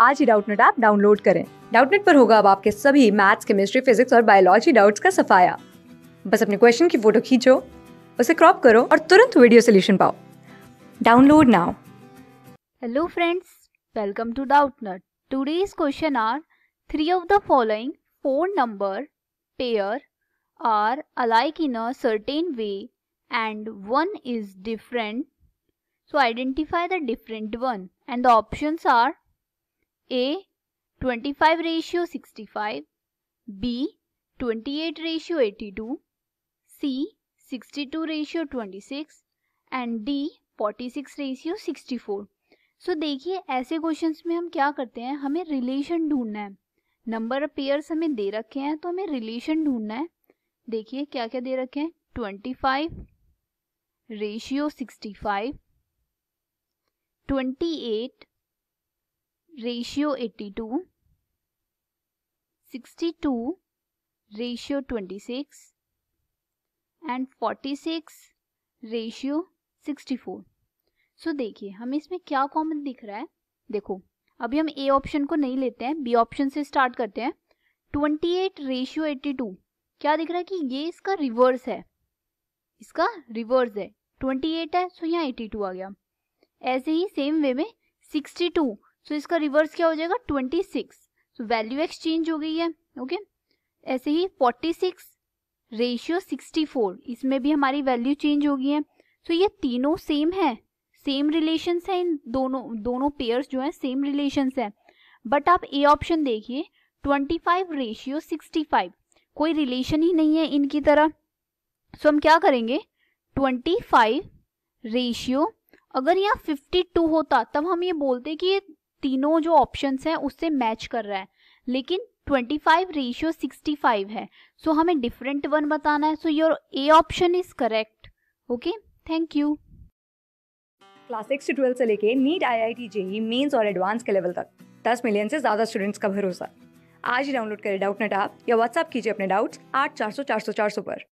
आज ही Doubtnut app download करें डाउटनेट पर होगा अब आपके सभी मैथ्स केमिस्ट्री फिजिक्स और बायोलॉजी डाउट्स का सफाया बस अपने क्वेश्चन की फोटो खींचो उसे क्रॉप करो और तुरंत वीडियो सोल्यूशन पाओ download now hello friends welcome to Doubtnut today's question are three of the following four number pair are alike in a certain way and one is different so identify the different one and the options are B 25 eight 65, B 28 C 82, two 62 twenty 26 and D 46 ratio 64 so देखिए ऐसे questions में हम क्या करते हैं हमें relation ढूंढना है नंबर पेयर्स हमें दे रखे हैं तो हमें रिलेशन ढूंढना है देखिए क्या क्या दे रखे हैं 25 ratio 65 28 ratio 82 62 ratio 26 and 46 ratio 64 so देखिए हमें इसमें क्या कॉमन दिख रहा है देखो अभी हम ए ऑप्शन को नहीं लेते हैं बी ऑप्शन से स्टार्ट करते हैं twenty eight ratio eighty two क्या दिख रहा है कि ये इसका रिवर्स है इसका रिवर्स है ट्वेंटी एट है सो यहाँ एट्टी टू आ गया ऐसे ही सेम वे में सिक्सटी टू सो so, इसका रिवर्स क्या हो जाएगा twenty six so value exchange हो गई है ओके okay? ऐसे ही forty six ratio sixty four इसमें भी हमारी वैल्यू चेंज हो गई है सो so, ये तीनों सेम है सेम रिलेशन है इन दोनों दोनों पेयर्स जो हैं सेम रिलेशन है बट आप ए ऑप्शन देखिए twenty five ratio sixty five कोई रिलेशन ही नहीं है इनकी तरह सो so, हम क्या करेंगे ट्वेंटी फाइव रेशियो अगर यहाँ फिफ्टी टू होता तब हम ये बोलते कि ये तीनों जो ऑप्शन हैं उससे मैच कर रहा है लेकिन 25 रेशियो फाइव है सो so, हमें डिफरेंट वन बताना है so your A option is correct okay thank you class six से ट्वेल्थ से लेके NEET I I T JEE mains और एडवांस के लेवल तक दस मिलियन से ज़्यादा स्टूडेंट्स का भरोसा आज ही डाउनलोड करें डाउट नेट आप या व्हाट्सअप कीजिए अपने डाउट्स आठ चार सौ चार सौ चार सौ पर